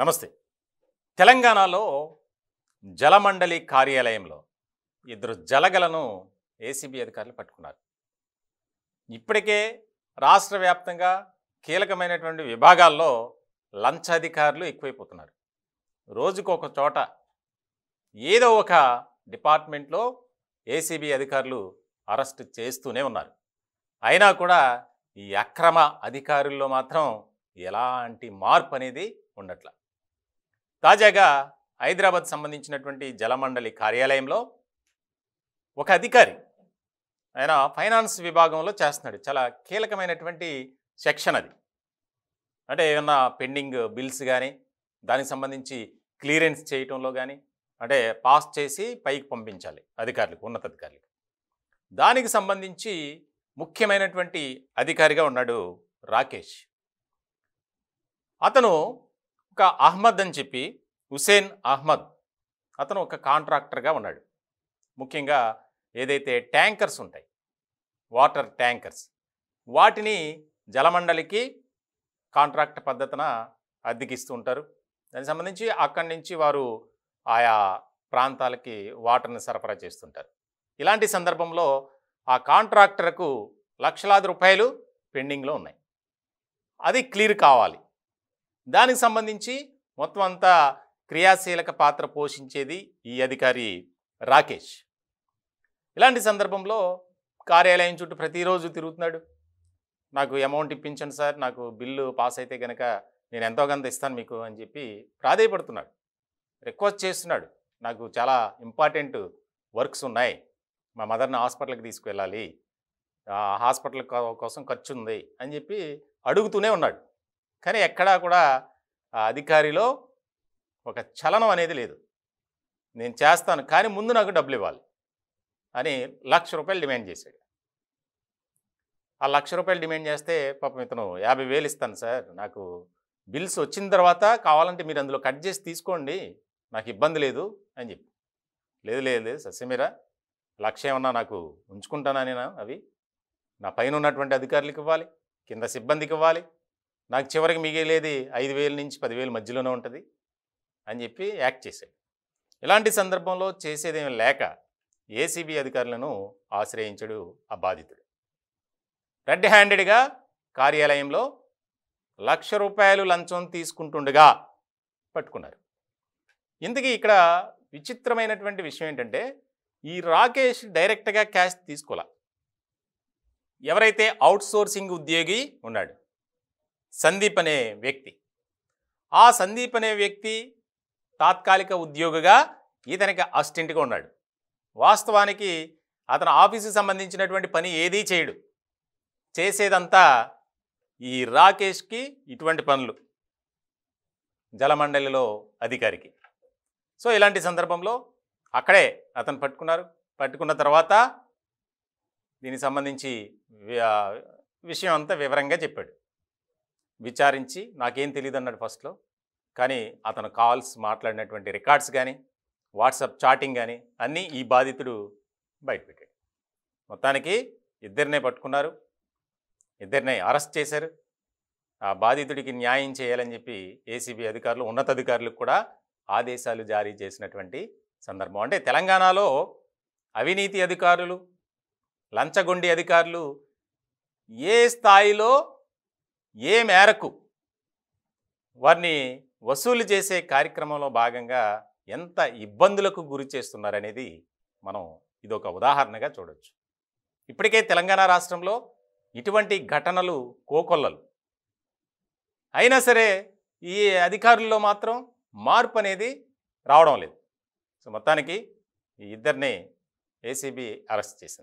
నమస్తే తెలంగాణలో జలమండలి కార్యాలయంలో ఇద్దరు జలగలను ఏసీబీ అధికారులు పట్టుకున్నారు ఇప్పటికే రాష్ట్ర వ్యాప్తంగా కీలకమైనటువంటి విభాగాల్లో లంచాధికారులు ఎక్కువైపోతున్నారు రోజుకొక చోట ఏదో ఒక డిపార్ట్మెంట్లో ఏసీబీ అధికారులు అరెస్ట్ చేస్తూనే ఉన్నారు అయినా కూడా ఈ అక్రమ అధికారుల్లో మాత్రం ఎలాంటి మార్పు అనేది ఉండట్లా తాజాగా హైదరాబాద్ సంబంధించినటువంటి జలమండలి కార్యాలయంలో ఒక అధికారి ఆయన ఫైనాన్స్ విభాగంలో చేస్తున్నాడు చాలా కీలకమైనటువంటి సెక్షన్ అది అంటే ఏమన్నా పెండింగ్ బిల్స్ కానీ దానికి సంబంధించి క్లియరెన్స్ చేయటంలో కానీ అంటే పాస్ చేసి పైకి పంపించాలి అధికారులకు అధికారులకు దానికి సంబంధించి ముఖ్యమైనటువంటి అధికారిగా ఉన్నాడు రాకేష్ అతను ఒక అహ్మద్ అని చెప్పి హుసేన్ అహ్మద్ అతను ఒక కాంట్రాక్టర్గా ఉన్నాడు ముఖ్యంగా ఏదైతే ట్యాంకర్స్ ఉంటాయి వాటర్ ట్యాంకర్స్ వాటిని జలమండలికి కాంట్రాక్ట్ పద్ధతిన అద్దెకిస్తూ ఉంటారు దానికి సంబంధించి అక్కడి నుంచి వారు ఆయా ప్రాంతాలకి వాటర్ని సరఫరా చేస్తుంటారు ఇలాంటి సందర్భంలో ఆ కాంట్రాక్టర్కు లక్షలాది రూపాయలు పెండింగ్లో ఉన్నాయి అది క్లియర్ కావాలి దానికి సంబంధించి మొత్తం అంతా క్రియాశీలక పాత్ర పోషించేది ఈ అధికారి రాకేష్ ఇలాంటి సందర్భంలో కార్యాలయం చుట్టూ ప్రతిరోజు తిరుగుతున్నాడు నాకు అమౌంట్ ఇప్పించండి సార్ నాకు బిల్లు పాస్ అయితే కనుక నేను ఎంతో కొంత ఇస్తాను మీకు అని చెప్పి ప్రాధేయపడుతున్నాడు రిక్వెస్ట్ చేస్తున్నాడు నాకు చాలా ఇంపార్టెంట్ వర్క్స్ ఉన్నాయి మా మదర్ని హాస్పిటల్కి తీసుకువెళ్ళాలి హాస్పిటల్ కోసం ఖర్చు ఉంది అని చెప్పి అడుగుతూనే ఉన్నాడు కానీ ఎక్కడా కూడా ఆ అధికారిలో ఒక చలనం అనేది లేదు నేను చేస్తాను కానీ ముందు నాకు డబ్బులు ఇవ్వాలి అని లక్ష రూపాయలు డిమాండ్ చేశాడు ఆ లక్ష రూపాయలు డిమాండ్ చేస్తే పాపం ఇతను యాభై వేలు ఇస్తాను సార్ నాకు బిల్స్ వచ్చిన తర్వాత కావాలంటే మీరు అందులో కట్ చేసి తీసుకోండి నాకు ఇబ్బంది లేదు అని చెప్పి లేదు లేదు లేదు సస్యమీరా లక్ష ఏమన్నా నాకు ఉంచుకుంటానా నేను అవి నా పైన ఉన్నటువంటి అధికారులకు ఇవ్వాలి కింద సిబ్బందికి ఇవ్వాలి నాకు చివరికి మిగిలేది ఐదు వేల నుంచి పదివేల మధ్యలోనే ఉంటుంది అని చెప్పి యాక్ట్ చేశాడు ఇలాంటి సందర్భంలో చేసేదేం లేక ఏసీబీ అధికారులను ఆశ్రయించడు ఆ బాధితుడు రెడ్ హ్యాండెడ్గా కార్యాలయంలో లక్ష రూపాయలు లంచం తీసుకుంటుండగా పట్టుకున్నారు ఇందుకీ ఇక్కడ విచిత్రమైనటువంటి విషయం ఏంటంటే ఈ రాకేష్ డైరెక్ట్గా క్యాష్ తీసుకోలే ఎవరైతే అవుట్సోర్సింగ్ ఉద్యోగి ఉన్నాడు సందీప్ అనే వ్యక్తి ఆ సందీప్ అనే వ్యక్తి తాత్కాలిక ఉద్యోగిగా ఇతనికి అసిస్టెంట్గా ఉన్నాడు వాస్తవానికి అతను ఆఫీసుకి సంబంధించినటువంటి పని ఏదీ చేయడు చేసేదంతా ఈ రాకేష్కి ఇటువంటి పనులు జలమండలిలో అధికారికి సో ఇలాంటి సందర్భంలో అక్కడే అతను పట్టుకున్నారు పట్టుకున్న తర్వాత దీనికి సంబంధించి విషయం అంతా వివరంగా చెప్పాడు విచారించి నాకేం తెలియదు అన్నాడు ఫస్ట్లో కానీ అతను కాల్స్ మాట్లాడినటువంటి రికార్డ్స్ కానీ వాట్సాప్ చాటింగ్ కానీ అన్నీ ఈ బాధితుడు బయటపెట్టాడు మొత్తానికి ఇద్దరినే పట్టుకున్నారు ఇద్దరినే అరెస్ట్ చేశారు ఆ బాధితుడికి న్యాయం చేయాలని చెప్పి ఏసీబీ అధికారులు ఉన్నతాధికారులకు కూడా ఆదేశాలు జారీ చేసినటువంటి సందర్భం అంటే తెలంగాణలో అవినీతి అధికారులు లంచగొండి అధికారులు ఏ స్థాయిలో ఏ మేరకు వారిని వసూలు చేసే కార్యక్రమంలో భాగంగా ఎంత ఇబ్బందులకు గురి చేస్తున్నారనేది మనం ఇదొక ఉదాహరణగా చూడవచ్చు ఇప్పటికే తెలంగాణ రాష్ట్రంలో ఇటువంటి ఘటనలు కోకొల్లలు అయినా సరే ఈ అధికారుల్లో మాత్రం మార్పు అనేది రావడం లేదు సో మొత్తానికి ఈ ఇద్దరిని ఏసీబీ అరెస్ట్ చేసింది